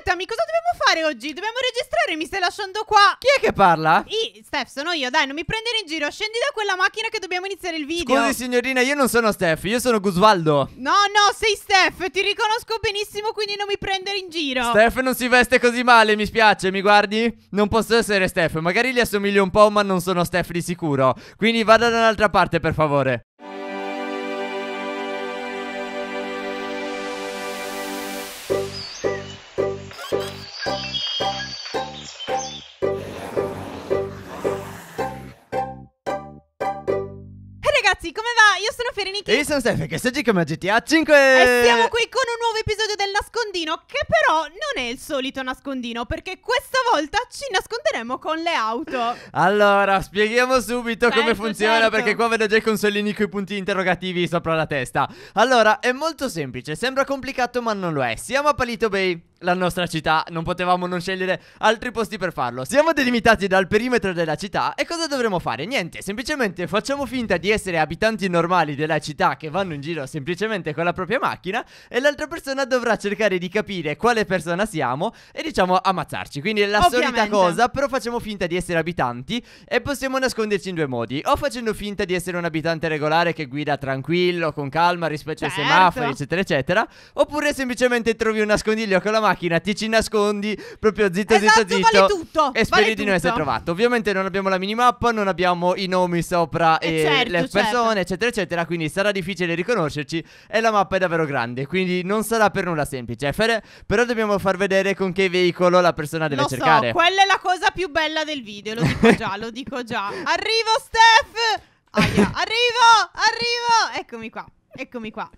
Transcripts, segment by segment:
aspettami, cosa dobbiamo fare oggi? Dobbiamo registrare, mi stai lasciando qua. Chi è che parla? I, Steph, sono io, dai, non mi prendere in giro. Scendi da quella macchina che dobbiamo iniziare il video. Scusi, signorina, io non sono Steph, io sono Gusvaldo. No, no, sei Steph, ti riconosco benissimo, quindi non mi prendere in giro. Steph non si veste così male, mi spiace, mi guardi? Non posso essere Steph, magari gli assomiglio un po', ma non sono Steph di sicuro. Quindi vada da un'altra parte, per favore. io sono Stefano e questo è come GTA 5 E siamo qui con un nuovo episodio del nostro nascondino che però non è il solito nascondino perché questa volta ci nasconderemo con le auto. Allora, spieghiamo subito certo, come funziona certo. perché qua vedo già i consolini con i punti interrogativi sopra la testa. Allora, è molto semplice, sembra complicato ma non lo è. Siamo a Palito Bay la nostra città, non potevamo non scegliere altri posti per farlo. Siamo delimitati dal perimetro della città e cosa dovremmo fare? Niente, semplicemente facciamo finta di essere abitanti normali della città che vanno in giro semplicemente con la propria macchina e l'altra persona dovrà cercare di capire quale persona siamo e diciamo ammazzarci. Quindi è la Ovviamente. solita cosa, però facciamo finta di essere abitanti e possiamo nasconderci in due modi. O facendo finta di essere un abitante regolare che guida tranquillo, con calma, rispetto certo. ai semafori, eccetera, eccetera. Oppure semplicemente trovi un nascondiglio con la macchina, ti ci nascondi, proprio zitto, esatto, zitto, vale zitto. Tutto. E speri vale di non essere trovato. Ovviamente non abbiamo la minimappa, non abbiamo i nomi sopra e, eh, e certo, le certo. persone, certo. eccetera, eccetera. Quindi sarà difficile riconoscerci e la mappa è davvero grande. Quindi non sarà per nulla semplice. Nefer. Però dobbiamo far vedere con che veicolo la persona deve lo cercare. So, quella è la cosa più bella del video, lo dico già, lo dico già. Arrivo, Steph! Aia, arrivo, arrivo! Eccomi qua, eccomi qua.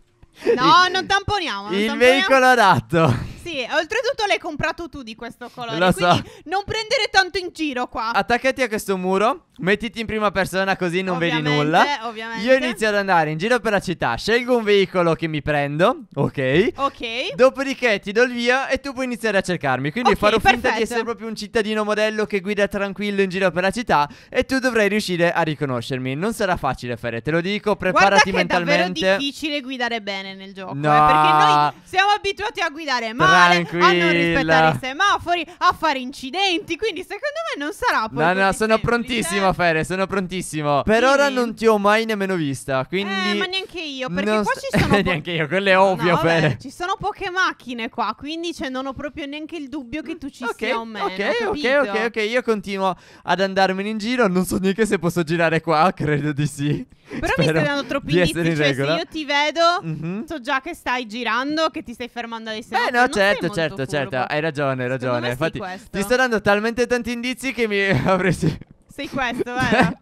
No, non tamponiamo. Non il tamponiamo. veicolo adatto. Sì, oltretutto l'hai comprato tu di questo colore. Lo so. quindi non prendere tanto in giro qua. Attaccati a questo muro, mettiti in prima persona così non ovviamente, vedi nulla. Ovviamente. Io inizio ad andare in giro per la città, scelgo un veicolo che mi prendo, ok? Ok. Dopodiché ti do il via e tu puoi iniziare a cercarmi. Quindi okay, farò finta perfetto. di essere proprio un cittadino modello che guida tranquillo in giro per la città e tu dovrai riuscire a riconoscermi. Non sarà facile, fare, te lo dico, preparati mentalmente. È davvero difficile guidare bene nel gioco, eh, no. eh, perché noi siamo abituati a guidare, ma tranquilla. a non rispettare i semafori, a fare incidenti. Quindi, secondo me, non sarà poi. No, no, sono semplice. prontissimo, eh. Fere. Sono prontissimo. Per Dimmi. ora non ti ho mai nemmeno vista. Quindi. Eh, ma neanche io. Perché non... qua ci sono. neanche io, quello è ovvio, no, Fere. Vabbè, ci sono poche macchine qua. Quindi, cioè, non ho proprio neanche il dubbio che tu ci okay, sia o meno. Ok, ok, ok, ok. Io continuo ad andarmene in giro. Non so neanche se posso girare qua. Credo di sì. Però Spero mi stai dando troppi indizi. In cioè, se io ti vedo, mm -hmm. so già che stai girando, che ti stai fermando ai semafori. Beh, no, cioè, Certo, certo, certo, curvo. certo. Hai ragione, hai ragione. Infatti, questo. ti sto dando talmente tanti indizi che mi avresti. Sei questo, vero?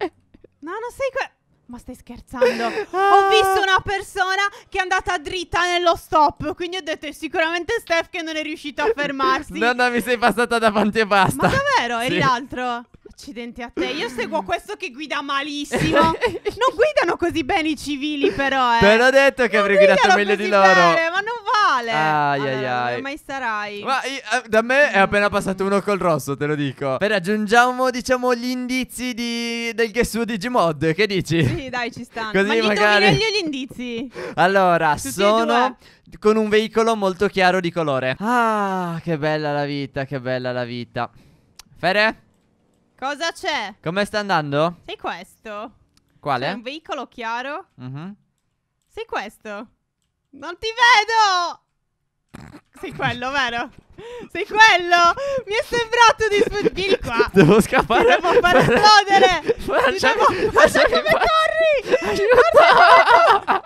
no, non sei questo. Ma stai scherzando? ho ah. visto una persona che è andata dritta nello stop. Quindi ho detto: è sicuramente Steph che non è riuscito a fermarsi. no, no, mi sei passata davanti e basta. Ma davvero? Eri l'altro? Accidenti a te, io seguo questo che guida malissimo. non guidano così bene i civili, però. Eh. Te l'ho detto che non avrei guidato meglio di loro. Bene, ma non vale. Ai, allora, ai, ai. Non mai sarai. Ma io, eh, da me è appena passato uno col rosso, te lo dico. Per aggiungiamo, diciamo, gli indizi di, del Gesu di Gmod. Che dici? Sì, dai, ci stanno. Così ma magari. meglio gli indizi. Allora, Tutti sono con un veicolo molto chiaro di colore. Ah, che bella la vita, che bella la vita. Fere? Cosa c'è? Come sta andando? Sei questo. Quale? C'è un veicolo chiaro. Mhm. Sei questo. Non ti vedo! Sei quello, vero? Sei quello! Mi è sembrato di sfuggire. qua! Devo scappare. Ti devo far esplodere! Ti Lasciami- devo... come corri! Guarda come corri!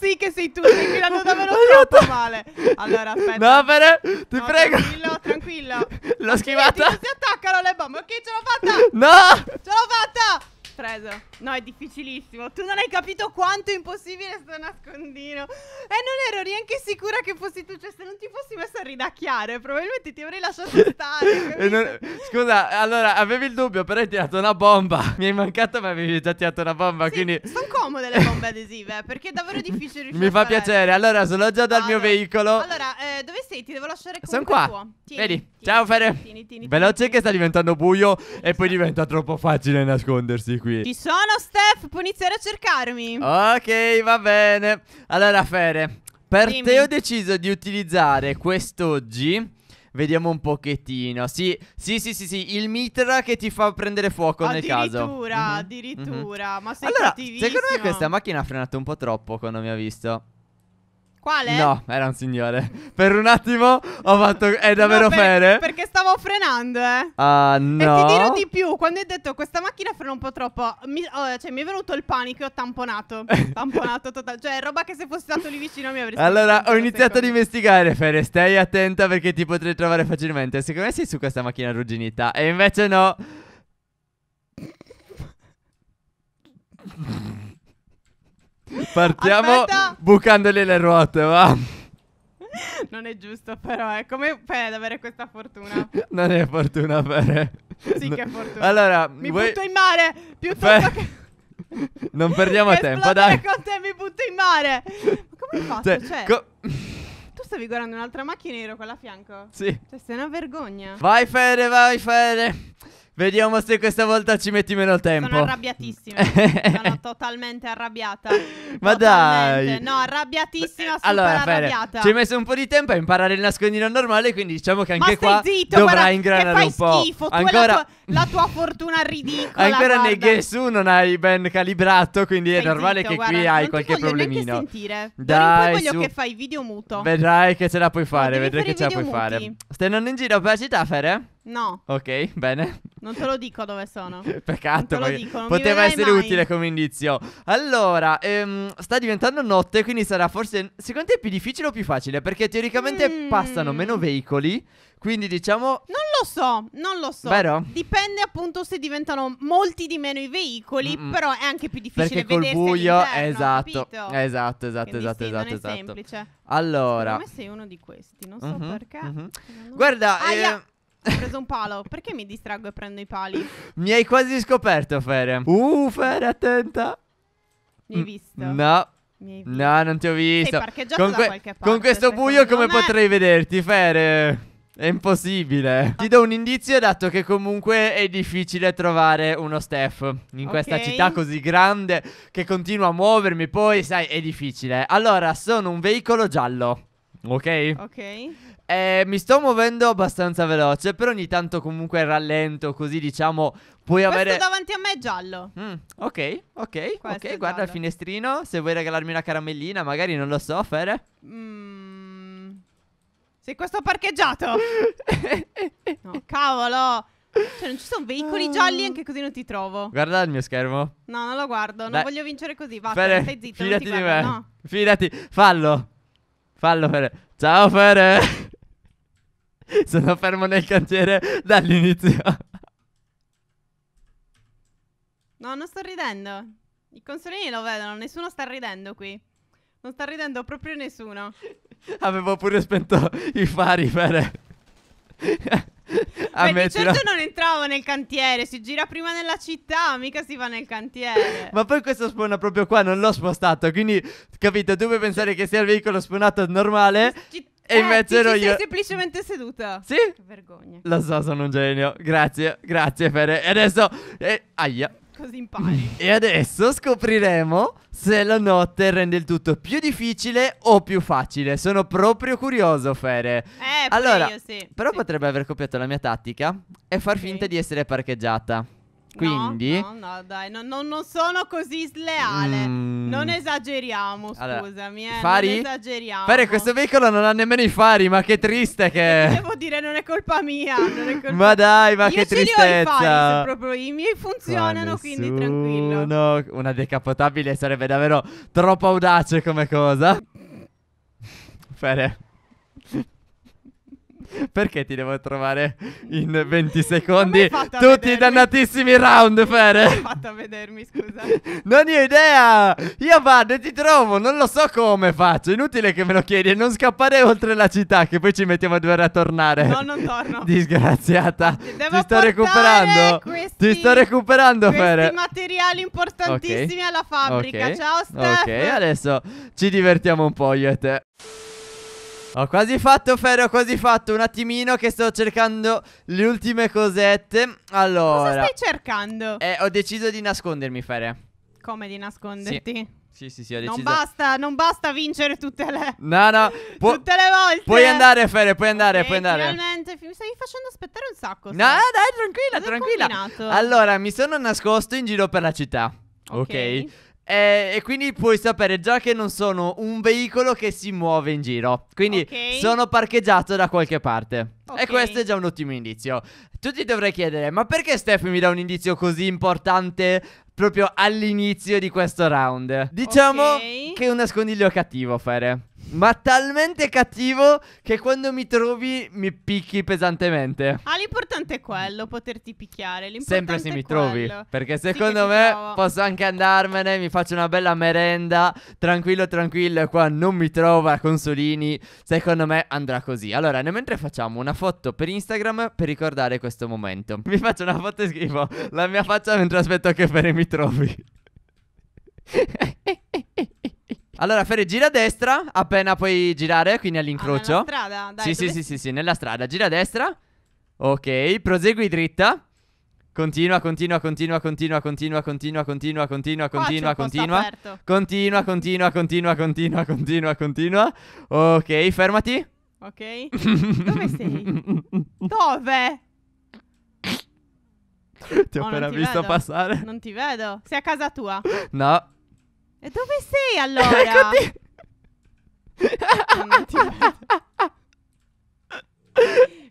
sì che sei tu, stai girando davvero troppo male. Allora, aspetta. No, però, ti no, prego. Tranquillo, tranquillo. L'ho schivata. Si attaccano le bombe, ok, ce l'ho fatta. No! Ce l'ho fatta! preso. No, è difficilissimo. Tu non hai capito quanto è impossibile sto nascondino. E non ero neanche sicura che fossi tu. Cioè, se non ti fossi messo a ridacchiare, probabilmente ti avrei lasciato stare. non... Scusa, allora, avevi il dubbio, però hai tirato una bomba. Mi hai mancato, ma avevi già tirato una bomba, sì, quindi... Sono comode le bombe adesive, eh, perché è davvero difficile riuscire Mi fa piacere. Allora, sono già dal allora. mio veicolo. Allora, eh, dove sei? Ti devo lasciare qua. Sono qua. Tuo. Vedi. Tieni, Ciao, Fere. Veloce che sta diventando buio e poi diventa troppo facile nascondersi qui qui. Ci sono, Steph, puoi iniziare a cercarmi. Ok, va bene. Allora, Fere, per Dimmi. te ho deciso di utilizzare quest'oggi... Vediamo un pochettino. Sì, sì, sì, sì, sì, il mitra che ti fa prendere fuoco nel caso. Addirittura, mhm, addirittura. Mm -hmm. Ma sei allora, Secondo me questa macchina ha frenato un po' troppo quando mi ha visto. Quale? No, era un signore. Per un attimo ho fatto. È davvero no, per, fere? Perché stavo frenando, eh. Ah, uh, no. E ti dirò di più: quando hai detto questa macchina frena un po' troppo, mi, oh, cioè, mi è venuto il panico e ho tamponato. tamponato totale. Cioè, roba che se fossi stato lì vicino mi avresti. Allora, ho iniziato ad investigare, Fere. Stai attenta perché ti potrei trovare facilmente. Secondo me sei su questa macchina arrugginita. E invece no. Partiamo Aspetta. bucandole le ruote, va. Non è giusto, però, eh. Come fai ad avere questa fortuna? non è fortuna, Fere. Sì, no. che fortuna. Allora, mi voi... butto in mare. Piuttosto che. Non perdiamo tempo, dai. con te mi butto in mare. Ma come faccio? Cioè, cioè... Co tu stavi guardando un'altra macchina e ero quella a fianco? Sì. Cioè, sei una vergogna. Vai Fede, vai Fede. Vediamo se questa volta ci metti meno tempo. Sono arrabbiatissima. sono totalmente arrabbiata. Ma totalmente. dai. No, arrabbiatissima, super allora, Fede, arrabbiata. Ci hai messo un po' di tempo a imparare il nascondino normale, quindi diciamo che anche qua zitto, dovrai ingranare un po'. Ma Schifo, Ancora... la, tua, la tua fortuna ridicola. Ancora guarda. nei Guess non hai ben calibrato, quindi Sei è normale zitto, che guarda, qui hai qualche problemino. Non ti voglio sentire. Dai, Poi voglio su. che fai video muto. Vedrai. Dai, che ce la puoi fare, vedrai che ce la puoi muti. fare. Stai andando in giro per la città, Fere? No. Ok, bene. Non te lo dico dove sono. Peccato, lo dico, poteva essere mai. utile come indizio. Allora, ehm, sta diventando notte, quindi sarà forse. Secondo te è più difficile o più facile? Perché teoricamente mm. passano meno veicoli. Quindi diciamo. Non lo so, non lo so. Vero? Dipende appunto se diventano molti di meno i veicoli. Mm-mm. Però è anche più difficile Perché col buio. Esatto, esatto, esatto, esatto, esatto, sì, esatto. esatto. Semplice. Allora. Come sei uno di questi? Non so mm-hmm, perché. Mm-hmm. Guarda, eh, ho preso un palo. Perché mi distraggo e prendo i pali? Mi hai quasi scoperto, Fere. Uh, Fere, attenta. Mi hai mm, visto? No. Hai visto. No, non ti ho visto. Sei parcheggiato con da qualche parte. Con questo buio come me... potrei vederti, Fere? È impossibile. Ti do un indizio dato che comunque è difficile trovare uno staff in okay. questa città così grande che continua a muovermi, poi sai, è difficile. Allora, sono un veicolo giallo. Ok? Ok. Eh, mi sto muovendo abbastanza veloce, però ogni tanto comunque rallento, così diciamo puoi Questo avere... davanti a me è giallo. Mm, ok, ok, Questo ok, guarda il finestrino, se vuoi regalarmi una caramellina, magari non lo so, Fere. Mm, sei questo parcheggiato. no, cavolo. Cioè, non ci sono veicoli gialli, anche così non ti trovo. Guarda il mio schermo. No, non lo guardo. Non voglio vincere così. Vattene, stai zitto. Fidati guardo, di me. No. Fidati, fallo. Fallo Fede. Ciao Fede. Sono fermo nel cantiere dall'inizio. No, non sto ridendo. I consolini lo vedono, nessuno sta ridendo qui. Non sta ridendo proprio nessuno. Avevo pure spento i fari, Fede. Beh, di certo non entravo nel cantiere, si gira prima nella città, mica si va nel cantiere. Ma poi questo spawna proprio qua, non l'ho spostato, quindi capito, tu puoi pensare che sia il veicolo spawnato normale. Ci- e eh, invece ero io. Sei semplicemente seduta. Sì? Che vergogna. Lo so, sono un genio. Grazie, grazie Fede. E adesso... Eh, aia così impari. e adesso scopriremo se la notte rende il tutto più difficile o più facile. Sono proprio curioso, Fere. Eh, allora, io, sì. Però sì. potrebbe aver copiato la mia tattica e far okay. finta di essere parcheggiata. Quindi, no, no, no dai, no, no, non sono così sleale. Mm. Non esageriamo, allora, scusami. Eh, fari? Esageriamo. Fari, questo veicolo non ha nemmeno i fari. Ma che triste che. Devo dire, non è colpa mia. È colpa ma dai, ma Io che tristezza. Ma Fari, proprio i miei funzionano, quindi tranquillo. No, una decapotabile sarebbe davvero troppo audace come cosa. Fere. Perché ti devo trovare in 20 secondi tutti i dannatissimi round, Fere? fatta vedermi, scusa. Non ho idea! Io vado e ti trovo, non lo so come faccio. Inutile che me lo chiedi non scappare oltre la città, che poi ci mettiamo due ore a tornare. No, non torno. Disgraziata. Ah, devo ti sto recuperando. Questi, ti sto recuperando, Fere. materiali importantissimi okay. alla fabbrica. Okay. Ciao, Steph. Ok, adesso ci divertiamo un po' io e te. Ho quasi fatto Ferro, ho quasi fatto un attimino che sto cercando le ultime cosette Allora Cosa stai cercando? Eh, ho deciso di nascondermi Ferre Come di nasconderti? Sì. Sì, sì, sì, ho deciso. Non basta, non basta vincere tutte le. No, no. Pu tutte le volte. Puoi andare, Fere, puoi andare, okay, puoi andare. Finalmente, mi stai facendo aspettare un sacco. No, dai, tranquilla, Cosa tranquilla. Allora, mi sono nascosto in giro per la città. Ok. okay. Eh, e quindi puoi sapere già che non sono un veicolo che si muove in giro. Quindi okay. sono parcheggiato da qualche parte. Okay. E questo è già un ottimo indizio. Tu ti dovrei chiedere, ma perché Steph mi dà un indizio così importante proprio all'inizio di questo round? Diciamo okay. che è un nascondiglio cattivo, Fere ma talmente cattivo che quando mi trovi mi picchi pesantemente. Ah, l'importante è quello, poterti picchiare. L'importante Sempre se mi trovi, perché secondo sì me trovo. posso anche andarmene, mi faccio una bella merenda, tranquillo, tranquillo, qua non mi trova consolini, secondo me andrà così. Allora, nel mentre facciamo una foto per Instagram per ricordare questo momento. Mi faccio una foto e scrivo la mia faccia mentre aspetto che Fere mi trovi. Allora, Ferri, gira a destra, appena puoi girare, quindi all'incrocio. Ah, strada, dai. Sì, sì, sì, sì, sì, nella strada. Gira a destra. Ok, prosegui dritta. Continua, continua, continua, continua, continua, continua, continua, continua, continua, continua. Continua, continua, continua, continua, continua, continua. Ok, fermati. Ok. Dove sei? Dove? Ti ho oh, appena visto vedo. passare. Non ti vedo. Sei a casa tua? No. E dove sei allora? Mm,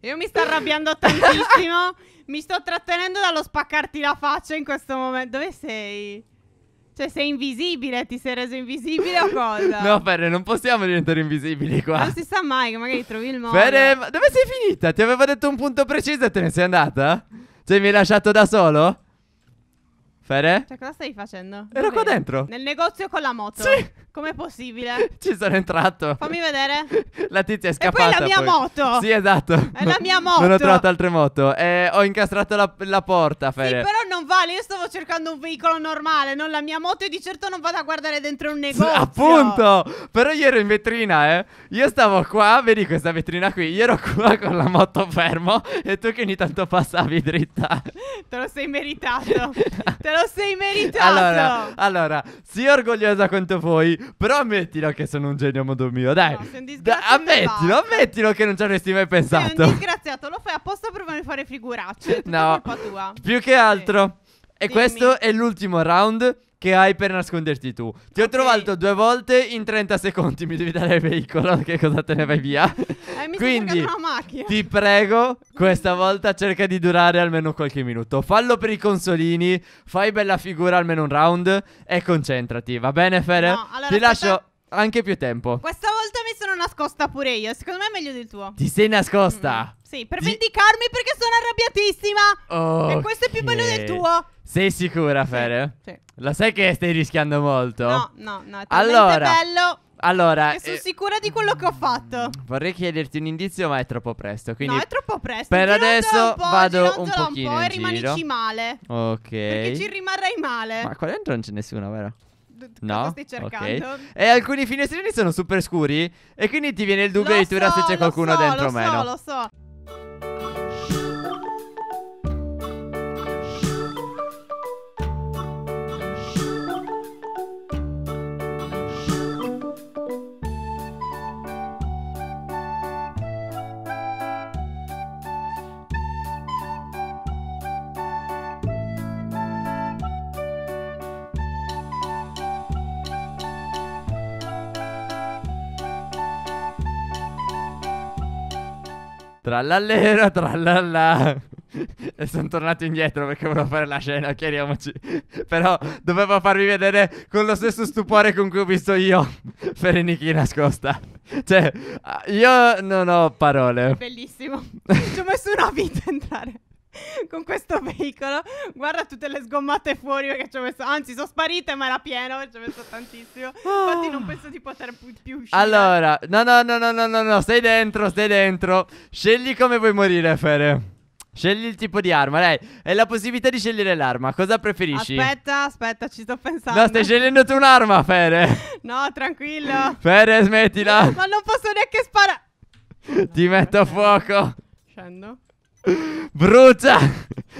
Io mi sto arrabbiando tantissimo. mi sto trattenendo dallo spaccarti la faccia in questo momento. Dove sei? Cioè, sei invisibile? Ti sei reso invisibile o cosa? No, Fere, non possiamo diventare invisibili qua. Non si sa mai che magari trovi il modo. Fere, dove sei finita? Ti avevo detto un punto preciso e te ne sei andata? Cioè, mi hai lasciato da solo? Fere? Cioè, cosa stai facendo? Ero Dove qua dentro. Nel negozio con la moto. Sì. Com'è possibile? Ci sono entrato. Fammi vedere. La tizia è scappata. E poi la mia poi. moto. Sì, esatto. È la mia moto. Non ho trovato altre moto. Eh, ho incastrato la, la porta, Fede. Sì, però normale. Io stavo cercando un veicolo normale, non la mia moto. E di certo non vado a guardare dentro un negozio. Appunto, però io ero in vetrina, eh. Io stavo qua, vedi questa vetrina qui. Io ero qua con la moto fermo. E tu che ogni tanto passavi dritta. Te lo sei meritato. Te lo sei meritato. Allora, allora sii orgogliosa quanto vuoi. Però ammettilo che sono un genio a modo mio. Dai, no, da, ammettilo, ammettilo che non ci avresti mai pensato. Sei un disgraziato, lo fai apposta per fare figuracce. No, più che altro. Sì. E Dimmi. questo è l'ultimo round che hai per nasconderti tu. Ti okay. ho trovato due volte in 30 secondi. Mi devi dare il veicolo, che cosa te ne vai via? Eh, Quindi, ti prego, questa volta cerca di durare almeno qualche minuto. Fallo per i consolini, fai bella figura almeno un round e concentrati, va bene, Fere? No, allora, ti lascio aspetta... anche più tempo. Questa volta mi sono nascosta pure io. Secondo me è meglio del tuo. Ti sei nascosta? Mm. Sì, per ti... vendicarmi perché sono arrabbiatissima. Okay. E questo è più bello del tuo. Sei sicura, Fere? Sì, sì. Lo sai che stai rischiando molto? No, no, no. È allora, bello. Allora, Che sono eh, sicura di quello che ho fatto. Vorrei chiederti un indizio, ma è troppo presto. Quindi no, è troppo presto. Per Girando adesso un vado un pochino un po', in e giro. rimanici male. Ok. Perché ci rimarrai male. Ma qua dentro non c'è nessuno, vero? No, stai cercando. Okay. E alcuni finestrini sono super scuri. E quindi ti viene il dubbio lo di so, se c'è qualcuno dentro o meno. Lo so, lo so. Trallallera, trallallà. e sono tornato indietro perché volevo fare la scena, chiariamoci. Però dovevo farvi vedere con lo stesso stupore con cui ho visto io Ferenichi nascosta. Cioè, io non ho parole. È Bellissimo. Ci ho messo una vita a entrare con questo veicolo. Guarda tutte le sgommate fuori perché ci ho messo, anzi sono sparite ma era pieno, ci ho messo tantissimo. Oh. Infatti non penso di poter più, uscire. Allora, no, no, no, no, no, no, no, stai dentro, stai dentro. Scegli come vuoi morire, Fere. Scegli il tipo di arma, dai. È la possibilità di scegliere l'arma. Cosa preferisci? Aspetta, aspetta, ci sto pensando. No, stai scegliendo tu un'arma, Fere. No, tranquillo. Fere, smettila. Ma non posso neanche sparare. Ti metto a fuoco. Scendo. Brucia!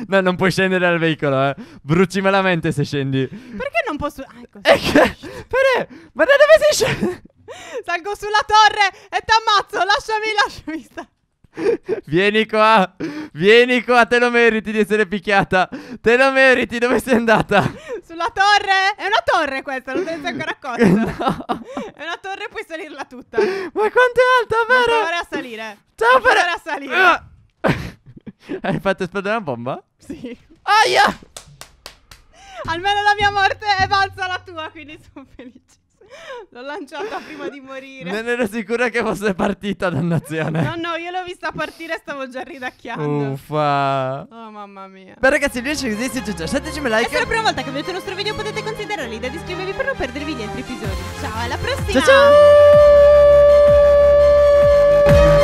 No, non puoi scendere dal veicolo, eh. Bruci malamente se scendi. Perché non posso... Ah, ecco. E eh, che... Perè, ma da dove sei sceso? Salgo sulla torre e t'ammazzo, lasciami, lasciami stare. Vieni qua, vieni qua, te lo meriti di essere picchiata. Te lo meriti, dove sei andata? Sulla torre? È una torre questa, non te ne sei ancora accorta. no. È una torre, puoi salirla tutta. Ma quanto è alta, vero? Non provare a salire. Ciao, per... Non provare a salire. Ah. Hai fatto esplodere una bomba? Sì. Aia! Almeno la mia morte è valsa la tua, quindi sono felice. L'ho lanciata prima di morire. Non ero sicura che fosse partita, dannazione. No, no, io l'ho vista partire e stavo già ridacchiando. Uffa. Oh, mamma mia. Beh, ragazzi, il video esiste, così, siete già. Lasciatecimi like. E se è la prima volta che vedete il nostro video potete considerare l'idea di iscrivervi per non perdervi gli altri episodi. Ciao, alla prossima. Ciao, ciao.